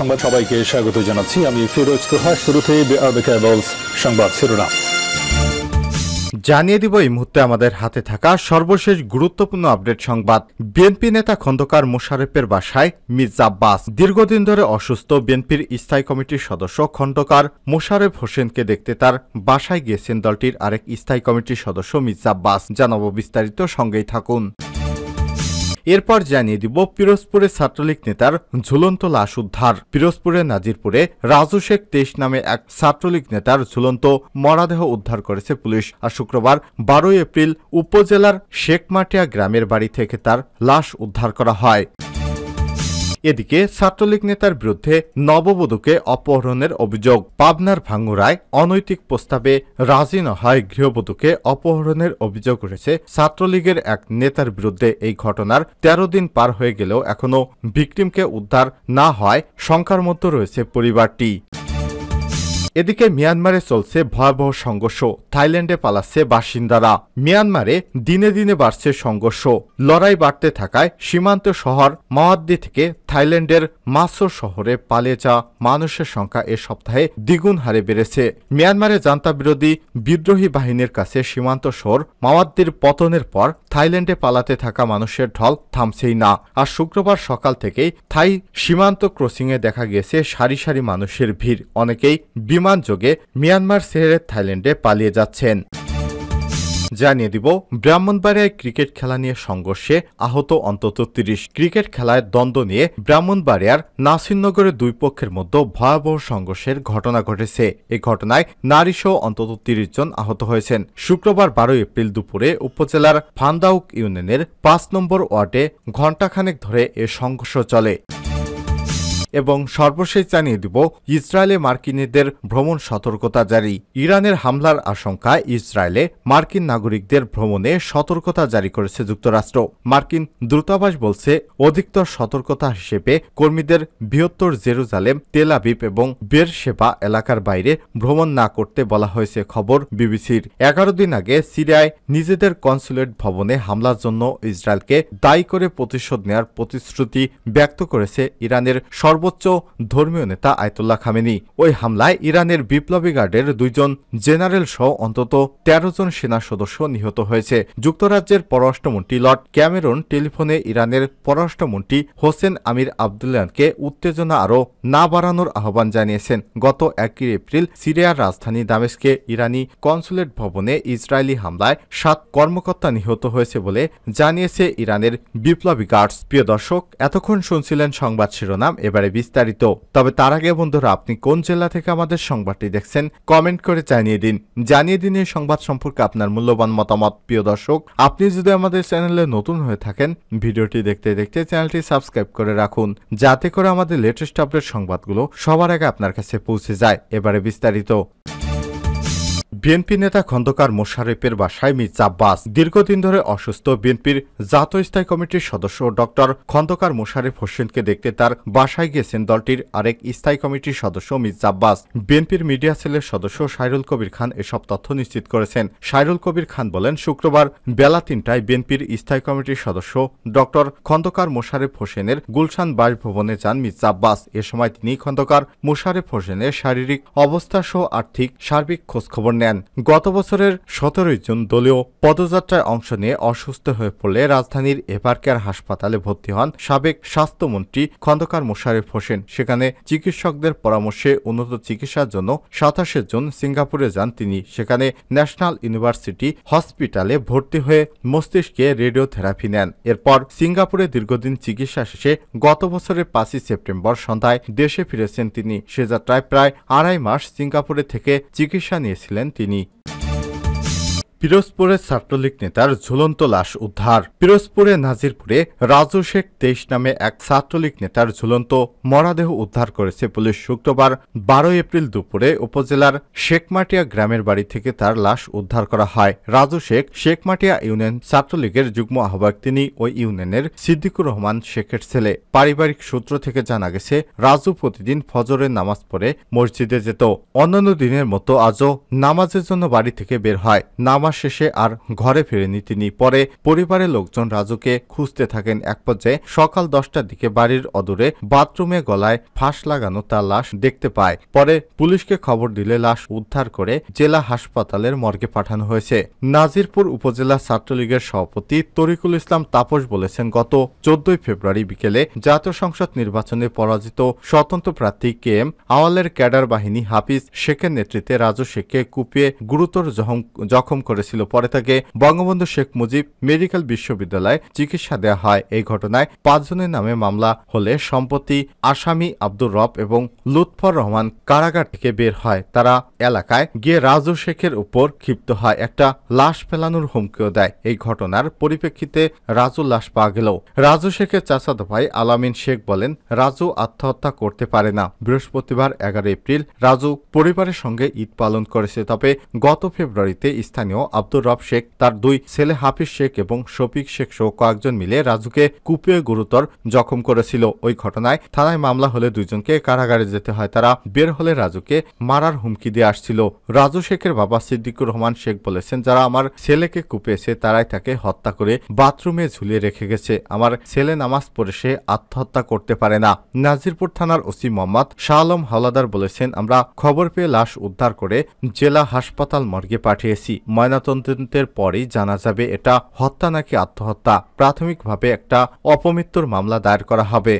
সংবাদ সবাইকে স্বাগত জানাচ্ছি আমি ফিরোজ তোহা শুরুতে সংবাদ শিরোনাম জানিয়ে দিব এই মুহূর্তে আমাদের হাতে থাকা সর্বশেষ গুরুত্বপূর্ণ আপডেট সংবাদ বিএনপি নেতা খন্দকার মোশারেফের বাসায় মির্জা আব্বাস দীর্ঘদিন ধরে অসুস্থ বিএনপির স্থায়ী কমিটির সদস্য খন্দকার মোশারেফ হোসেনকে দেখতে তার বাসায় গিয়েছেন দলটির আরেক স্থায়ী কমিটির সদস্য মির্জা আব্বাস জানাবো বিস্তারিত সঙ্গেই থাকুন এরপর জানিয়ে দিব পিরোজপুরে ছাত্রলীগ নেতার ঝুলন্ত লাশ উদ্ধার পিরোজপুরের নাজিরপুরে রাজু শেখ তেইশ নামে এক ছাত্রলীগ নেতার ঝুলন্ত মরাদেহ উদ্ধার করেছে পুলিশ আর শুক্রবার বারোই এপ্রিল উপজেলার শেখমাটিয়া গ্রামের বাড়ি থেকে তার লাশ উদ্ধার করা হয় এদিকে ছাত্রলীগ নেতার বিরুদ্ধে নববধূকে অপহরণের অভিযোগ পাবনার ভাঙ্গুরায় অনৈতিক প্রস্তাবে রাজি না হয় গৃহবধূকে অপহরণের অভিযোগ উঠেছে ছাত্রলীগের এক নেতার বিরুদ্ধে এই ঘটনার ১৩ দিন পার হয়ে গেলেও এখনও ভিকটিমকে উদ্ধার না হয় শঙ্কার মধ্যে রয়েছে পরিবারটি এদিকে মিয়ানমারে চলছে ভয়াবহ সংঘর্ষ থাইল্যান্ডে পালাচ্ছে বাসিন্দারা মিয়ানমারে দিনে দিনে বাড়ছে সংঘর্ষ লড়াই বাড়তে থাকায় সীমান্ত শহর মাওয়াদ্দি থেকে থাইল্যান্ডের মাসো শহরে পালিয়ে যাওয়া মানুষের সংখ্যা এ সপ্তাহে দ্বিগুণ হারে বেড়েছে মিয়ানমারে জান্তা বিরোধী বিদ্রোহী বাহিনীর কাছে সীমান্ত শোর মাওয়াদ্দির পতনের পর থাইল্যান্ডে পালাতে থাকা মানুষের ঢল থামছেই না আর শুক্রবার সকাল থেকেই থাই সীমান্ত ক্রসিংয়ে দেখা গেছে সারি সারি মানুষের ভিড় অনেকেই বিমান যোগে মিয়ানমার সেহের থাইল্যান্ডে পালিয়ে যাচ্ছেন জানিয়ে দিব ব্রাহ্মণবাড়িয়ায় ক্রিকেট খেলা নিয়ে সংঘর্ষে আহত অন্তত তিরিশ ক্রিকেট খেলায় দ্বন্দ্ব নিয়ে ব্রাহ্মণবাড়িয়ার নাসিরনগরে দুই পক্ষের মধ্যে ভয়াবহ সংঘর্ষের ঘটনা ঘটেছে এ ঘটনায় নারীসহ অন্তত তিরিশ জন আহত হয়েছেন শুক্রবার বারো এপ্রিল দুপুরে উপজেলার ফান্দাউক ইউনিয়নের পাঁচ নম্বর ওয়ার্ডে ঘণ্টাখানেক ধরে এ সংঘর্ষ চলে এবং সর্বশেষ জানিয়ে দিব ইসরায়েলে মার্কিনীদের ভ্রমণ সতর্কতা জারি ইরানের হামলার আশঙ্কায় ইসরায়েলে মার্কিন নাগরিকদের ভ্রমণে সতর্কতা জারি করেছে যুক্তরাষ্ট্র মার্কিন দূতাবাস বলছে অধিকতর সতর্কতা হিসেবে কর্মীদের বৃহত্তর জেরুজালেম তেলাবিব এবং সেবা এলাকার বাইরে ভ্রমণ না করতে বলা হয়েছে খবর বিবিসির এগারো দিন আগে সিরিয়ায় নিজেদের কনসুলেট ভবনে হামলার জন্য ইসরায়েলকে দায়ী করে প্রতিশোধ নেয়ার প্রতিশ্রুতি ব্যক্ত করেছে ইরানের সর্ব সর্বোচ্চ ধর্মীয় নেতা আয়তুল্লাহ খামেনি ওই হামলায় ইরানের বিপ্লবী গার্ডের দুইজন জেনারেল সহ অন্তত ১৩ জন সেনা সদস্য নিহত হয়েছে যুক্তরাজ্যের পররাষ্ট্রমন্ত্রী লর্ড ক্যামেরন টেলিফোনে ইরানের পররাষ্ট্রমন্ত্রী হোসেন আমির আবদুল্লানকে উত্তেজনা আরও না বাড়ানোর আহ্বান জানিয়েছেন গত একই এপ্রিল সিরিয়ার রাজধানী দামেশকে ইরানি কনসুলেট ভবনে ইসরায়েলি হামলায় সাত কর্মকর্তা নিহত হয়েছে বলে জানিয়েছে ইরানের বিপ্লবী গার্ডস প্রিয় দর্শক এতক্ষণ শুনছিলেন সংবাদ শিরোনাম এবারে বিষয়ে বিস্তারিত তবে তার আগে বন্ধুরা আপনি কোন জেলা থেকে আমাদের সংবাদটি দেখছেন কমেন্ট করে জানিয়ে দিন জানিয়ে দিন এই সংবাদ সম্পর্কে আপনার মূল্যবান মতামত প্রিয় দর্শক আপনি যদি আমাদের চ্যানেলে নতুন হয়ে থাকেন ভিডিওটি দেখতে দেখতে চ্যানেলটি সাবস্ক্রাইব করে রাখুন যাতে করে আমাদের লেটেস্ট আপডেট সংবাদগুলো সবার আগে আপনার কাছে পৌঁছে যায় এবারে বিস্তারিত বিএনপি নেতা খন্দকার মোশারেফের বাসায় মির্জ আব্বাস দীর্ঘদিন ধরে অসুস্থ বিএনপির জাতীয় স্থায়ী কমিটির সদস্য ডক্টর খন্দকার মোশারেফ হোসেনকে দেখতে তার বাসায় গিয়েছেন দলটির আরেক স্থায়ী কমিটির সদস্য মির্জ আব্বাস বিএনপির মিডিয়া সেলের সদস্য সাইরুল কবির খান এসব তথ্য নিশ্চিত করেছেন সাইরুল কবির খান বলেন শুক্রবার বেলা তিনটায় বিএনপির স্থায়ী কমিটির সদস্য ডক্টর খন্দকার মোশারেফ হোসেনের গুলশান বাসভবনে যান মির্জ আব্বাস এ সময় তিনি খন্দকার মোশারেফ হোসেনের শারীরিক অবস্থা সহ আর্থিক সার্বিক খোঁজখবর নেন গত বছরের সতেরোই জুন দলীয় পদযাত্রায় অংশ নিয়ে অসুস্থ হয়ে পড়লে রাজধানীর এপার্কের হাসপাতালে ভর্তি হন সাবেক স্বাস্থ্যমন্ত্রী খন্দকার মোশারেফ হোসেন সেখানে চিকিৎসকদের পরামর্শে উন্নত চিকিৎসার জন্য সাতাশে জুন সিঙ্গাপুরে যান তিনি সেখানে ন্যাশনাল ইউনিভার্সিটি হসপিটালে ভর্তি হয়ে মস্তিষ্কে রেডিওথেরাপি নেন এরপর সিঙ্গাপুরে দীর্ঘদিন চিকিৎসা শেষে গত বছরের পাঁচই সেপ্টেম্বর সন্ধ্যায় দেশে ফিরেছেন তিনি সে যাত্রায় প্রায় আড়াই মাস সিঙ্গাপুরে থেকে চিকিৎসা নিয়েছিলেন তিনি পিরোজপুরের ছাত্রলীগ নেতার ঝুলন্ত লাশ উদ্ধার পিরোজপুরে নাজিরপুরে রাজু শেখ তেইশ নামে এক ছাত্রলীগ নেতার ঝুলন্ত মরাদেহ উদ্ধার করেছে পুলিশ শুক্রবার বারো এপ্রিল দুপুরে উপজেলার শেখমাটিয়া গ্রামের বাড়ি থেকে তার লাশ উদ্ধার করা হয় রাজু শেখ শেখমাটিয়া ইউনিয়ন ছাত্রলীগের যুগ্ম আহ্বায়ক তিনি ওই ইউনিয়নের সিদ্দিকুর রহমান শেখের ছেলে পারিবারিক সূত্র থেকে জানা গেছে রাজু প্রতিদিন ফজরের নামাজ পড়ে মসজিদে যেত অন্যান্য দিনের মতো আজও নামাজের জন্য বাড়ি থেকে বের হয় নামাজ সভা শেষে আর ঘরে ফেরেনি তিনি পরে পরিবারের লোকজন রাজুকে খুঁজতে থাকেন এক পর্যায়ে সকাল দশটার দিকে বাড়ির অদূরে বাথরুমে গলায় ফাঁস লাগানো তার লাশ দেখতে পায় পরে পুলিশকে খবর দিলে লাশ উদ্ধার করে জেলা হাসপাতালের মর্গে পাঠানো হয়েছে নাজিরপুর উপজেলা ছাত্রলীগের সভাপতি তরিকুল ইসলাম তাপস বলেছেন গত চোদ্দই ফেব্রুয়ারি বিকেলে জাতীয় সংসদ নির্বাচনে পরাজিত স্বতন্ত্র প্রার্থী কে এম আওয়ালের ক্যাডার বাহিনী হাফিজ শেখের নেতৃত্বে রাজু শেখকে কুপিয়ে গুরুতর জখম করে করেছিল পরে তাকে বঙ্গবন্ধু শেখ মুজিব মেডিকেল বিশ্ববিদ্যালয়ে চিকিৎসা দেওয়া হয় এই ঘটনায় পাঁচজনের নামে মামলা হলে সম্পত্তি আসামি আব্দুর রব এবং লুৎফর রহমান কারাগার থেকে বের হয় তারা এলাকায় গিয়ে রাজু শেখের উপর ক্ষিপ্ত হয় একটা লাশ ফেলানোর হুমকিও দেয় এই ঘটনার পরিপ্রেক্ষিতে রাজু লাশ পাওয়া গেল রাজু শেখের চাচাতো ভাই আলামিন শেখ বলেন রাজু আত্মহত্যা করতে পারে না বৃহস্পতিবার এগারো এপ্রিল রাজু পরিবারের সঙ্গে ঈদ পালন করেছে তবে গত ফেব্রুয়ারিতে স্থানীয় আব্দুর রব শেখ তার দুই ছেলে হাফিজ শেখ এবং শফিক শেখ সহ কয়েকজন মিলে রাজুকে কুপিয়ে গুরুতর জখম করেছিল ওই ঘটনায় থানায় মামলা হলে দুইজনকে কারাগারে যেতে হয় তারা বের হলে রাজুকে মারার হুমকি দিয়ে আসছিল রাজু শেখের বাবা সিদ্দিকুর রহমান শেখ বলেছেন যারা আমার ছেলেকে কুপিয়েছে তারাই তাকে হত্যা করে বাথরুমে ঝুলিয়ে রেখে গেছে আমার ছেলে নামাজ পড়ে সে আত্মহত্যা করতে পারে না নাজিরপুর থানার ওসি মোহাম্মদ শাহ আলম হাওলাদার বলেছেন আমরা খবর পেয়ে লাশ উদ্ধার করে জেলা হাসপাতাল মর্গে পাঠিয়েছি ময়না ময়নাতদন্তের পরেই জানা যাবে এটা হত্যা নাকি আত্মহত্যা প্রাথমিকভাবে একটা অপমৃত্যুর মামলা দায়ের করা হবে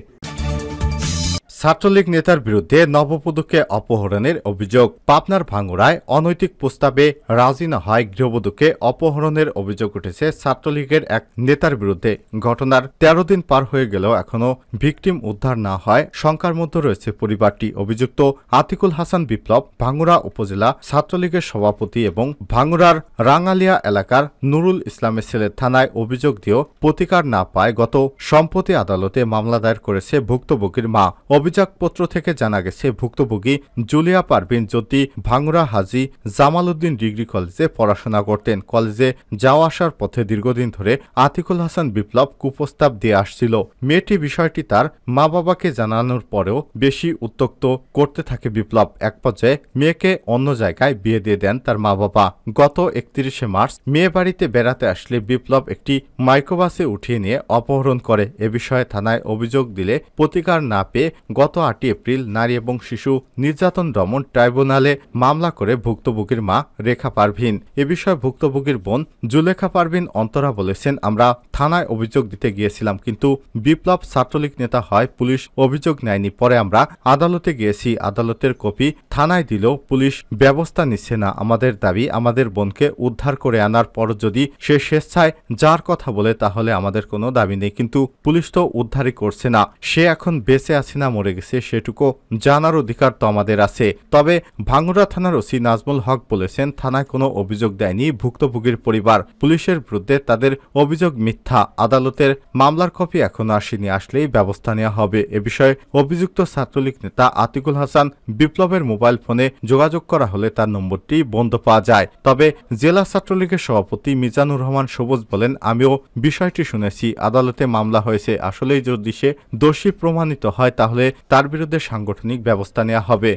ছাত্রলীগ নেতার বিরুদ্ধে নবপদুকে অপহরণের অভিযোগ পাবনার ভাঙ্গুড়ায় অনৈতিক প্রস্তাবে রাজি না হয় গৃহবধূকে অপহরণের অভিযোগ উঠেছে ছাত্রলীগের এক নেতার বিরুদ্ধে ঘটনার ১৩ দিন পার হয়ে গেলেও এখনও ভিকটিম উদ্ধার না হয় শঙ্কার মধ্যে রয়েছে পরিবারটি অভিযুক্ত আতিকুল হাসান বিপ্লব ভাঙ্গুড়া উপজেলা ছাত্রলীগের সভাপতি এবং ভাঙ্গুড়ার রাঙালিয়া এলাকার নুরুল ইসলামের ছেলে থানায় অভিযোগ দিয়েও প্রতিকার না পায় গত সম্প্রতি আদালতে মামলা দায়ের করেছে ভুক্তভোগীর মা অভিযোগপত্র থেকে জানা গেছে ভুক্তভোগী জুলিয়া পারভিন জ্যোতি ভাঙ্গুরা হাজি জামাল উদ্দিন ডিগ্রি কলেজে পড়াশোনা করতেন কলেজে যাওয়া আসার পথে দীর্ঘদিন ধরে আতিকুল হাসান বিপ্লব কুপ্রস্তাব দিয়ে আসছিল মেয়েটি বিষয়টি তার মা বাবাকে জানানোর পরেও বেশি উত্তক্ত করতে থাকে বিপ্লব এক পর্যায়ে মেয়েকে অন্য জায়গায় বিয়ে দিয়ে দেন তার মা বাবা গত একত্রিশে মার্চ মেয়ে বাড়িতে বেড়াতে আসলে বিপ্লব একটি মাইক্রোবাসে উঠিয়ে নিয়ে অপহরণ করে এ বিষয়ে থানায় অভিযোগ দিলে প্রতিকার না পেয়ে গত আটই এপ্রিল নারী এবং শিশু নির্যাতন দমন ট্রাইব্যুনালে মামলা করে ভুক্তভোগীর মা রেখা পারভিন এ বিষয়ে ভুক্তভোগীর বোন জুলেখা পারভিন অন্তরা বলেছেন আমরা থানায় অভিযোগ দিতে গিয়েছিলাম কিন্তু বিপ্লব ছাত্রলীগ নেতা হয় পুলিশ অভিযোগ নেয়নি পরে আমরা আদালতে গিয়েছি আদালতের কপি থানায় দিলেও পুলিশ ব্যবস্থা নিচ্ছে না আমাদের দাবি আমাদের বোনকে উদ্ধার করে আনার পর যদি সে স্বেচ্ছায় যার কথা বলে তাহলে আমাদের কোনো দাবি নেই কিন্তু পুলিশ তো উদ্ধারই করছে না সে এখন বেঁচে আছে না মরে পড়ে গেছে সেটুকু জানার অধিকার তো আমাদের আছে তবে ভাঙ্গুরা থানার ওসি নাজমুল হক বলেছেন থানায় কোনো অভিযোগ দেয়নি ভুক্তভোগীর পরিবার পুলিশের বিরুদ্ধে তাদের অভিযোগ মিথ্যা আদালতের মামলার কপি এখনও আসেনি আসলেই ব্যবস্থা নেওয়া হবে এ বিষয়ে অভিযুক্ত ছাত্রলীগ নেতা আতিকুল হাসান বিপ্লবের মোবাইল ফোনে যোগাযোগ করা হলে তার নম্বরটি বন্ধ পাওয়া যায় তবে জেলা ছাত্রলীগের সভাপতি মিজানুর রহমান সবুজ বলেন আমিও বিষয়টি শুনেছি আদালতে মামলা হয়েছে আসলেই যদি সে দোষী প্রমাণিত হয় তাহলে তার বিরুদ্ধে সাংগঠনিক ব্যবস্থা নেওয়া হবে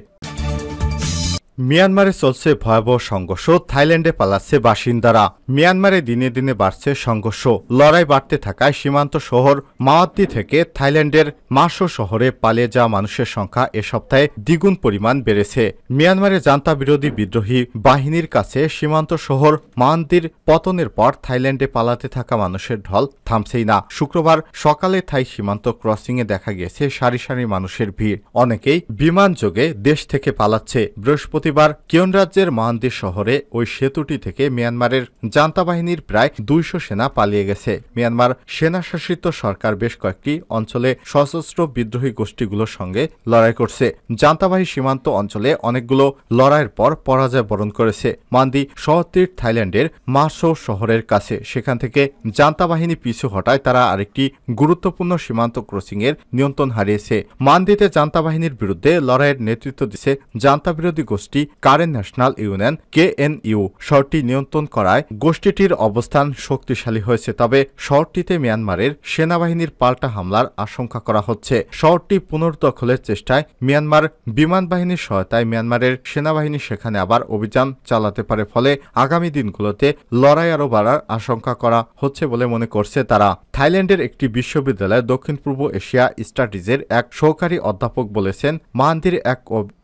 মিয়ানমারে চলছে ভয়াবহ সংঘর্ষ থাইল্যান্ডে পালাচ্ছে বাসিন্দারা মিয়ানমারে দিনে দিনে বাড়ছে সংঘর্ষ লড়াই বাড়তে থাকায় সীমান্ত শহর মাওয়াদ্দি থেকে থাইল্যান্ডের মাসো শহরে পালিয়ে যাওয়া মানুষের সংখ্যা এ সপ্তাহে দ্বিগুণ পরিমাণ বেড়েছে মিয়ানমারে জান্তা বিরোধী বিদ্রোহী বাহিনীর কাছে সীমান্ত শহর মান্দির পতনের পর থাইল্যান্ডে পালাতে থাকা মানুষের ঢল থামছেই না শুক্রবার সকালে থাই সীমান্ত ক্রসিংয়ে দেখা গেছে সারি সারি মানুষের ভিড় অনেকেই বিমান যোগে দেশ থেকে পালাচ্ছে বৃহস্পতি বৃহস্পতিবার কিয়ন রাজ্যের মহান্দি শহরে ওই সেতুটি থেকে মিয়ানমারের জান্তা বাহিনীর প্রায় দুইশো সেনা পালিয়ে গেছে মিয়ানমার সেনাশাসিত সরকার বেশ কয়েকটি অঞ্চলে সশস্ত্র বিদ্রোহী গোষ্ঠীগুলোর সঙ্গে লড়াই করছে জান্তাবাহী সীমান্ত অঞ্চলে অনেকগুলো লড়াইয়ের পর পরাজয় বরণ করেছে মান্দি শহরটির থাইল্যান্ডের মাসো শহরের কাছে সেখান থেকে জান্তা বাহিনী পিছু হটায় তারা আরেকটি গুরুত্বপূর্ণ সীমান্ত ক্রসিংয়ের নিয়ন্ত্রণ হারিয়েছে মান্দিতে জান্তা বাহিনীর বিরুদ্ধে লড়াইয়ের নেতৃত্ব দিচ্ছে জান্তা বিরোধী গোষ্ঠী গোষ্ঠী কারেন ন্যাশনাল ইউনিয়ন কেএনইউ শহরটি নিয়ন্ত্রণ করায় গোষ্ঠীটির অবস্থান শক্তিশালী হয়েছে তবে শহরটিতে মিয়ানমারের সেনাবাহিনীর পাল্টা হামলার আশঙ্কা করা হচ্ছে শহরটি পুনর্দখলের চেষ্টায় মিয়ানমার বিমান বাহিনীর সহায়তায় মিয়ানমারের সেনাবাহিনী সেখানে আবার অভিযান চালাতে পারে ফলে আগামী দিনগুলোতে লড়াই আরও বাড়ার আশঙ্কা করা হচ্ছে বলে মনে করছে তারা থাইল্যান্ডের একটি বিশ্ববিদ্যালয়ে দক্ষিণ পূর্ব এশিয়া স্টাডিজের এক সহকারী অধ্যাপক বলেছেন মাহান্দির এক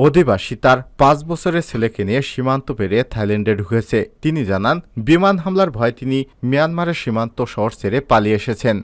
অধিবাসী তার পাঁচ বছর বছরের ছেলেকে নিয়ে সীমান্ত পেরিয়ে থাইল্যান্ডে ঢুকেছে তিনি জানান বিমান হামলার ভয় তিনি মিয়ানমারের সীমান্ত শহর ছেড়ে পালিয়ে এসেছেন